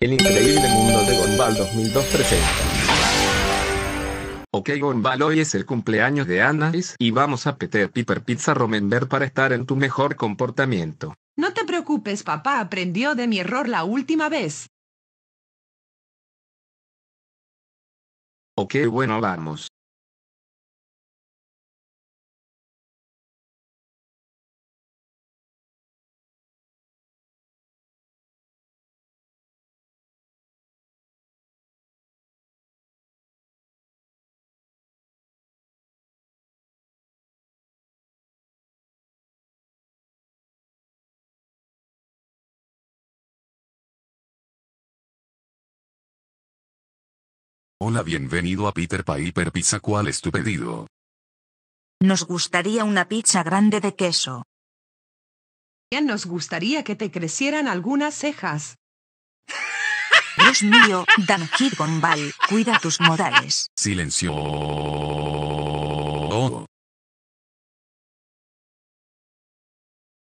El increíble mundo de GONBAL 2002 presenta. Ok GONBAL, hoy es el cumpleaños de Anais y vamos a Peter Piper Pizza Romember para estar en tu mejor comportamiento. No te preocupes papá, aprendió de mi error la última vez. Ok bueno vamos. Hola bienvenido a Peter Piper Pizza ¿cuál es tu pedido? Nos gustaría una pizza grande de queso. Nos gustaría que te crecieran algunas cejas. Dios mío, Dan Kirgonbal, cuida tus modales. Silencio.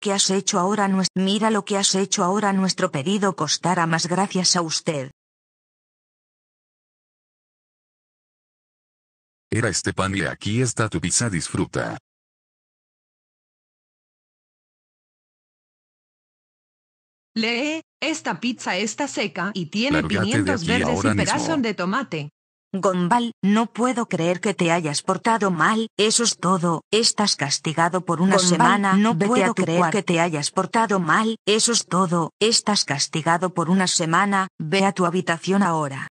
¿Qué has hecho ahora? Mira lo que has hecho ahora. Nuestro pedido costará más gracias a usted. Era este pan y aquí está tu pizza disfruta. Lee, esta pizza está seca y tiene pimientos verdes y pedazos de tomate. Gonbal, no puedo creer que te hayas portado mal, eso es todo, estás castigado por una semana, no puedo creer que te hayas portado mal, eso es todo, estás castigado por una semana, ve a tu habitación ahora.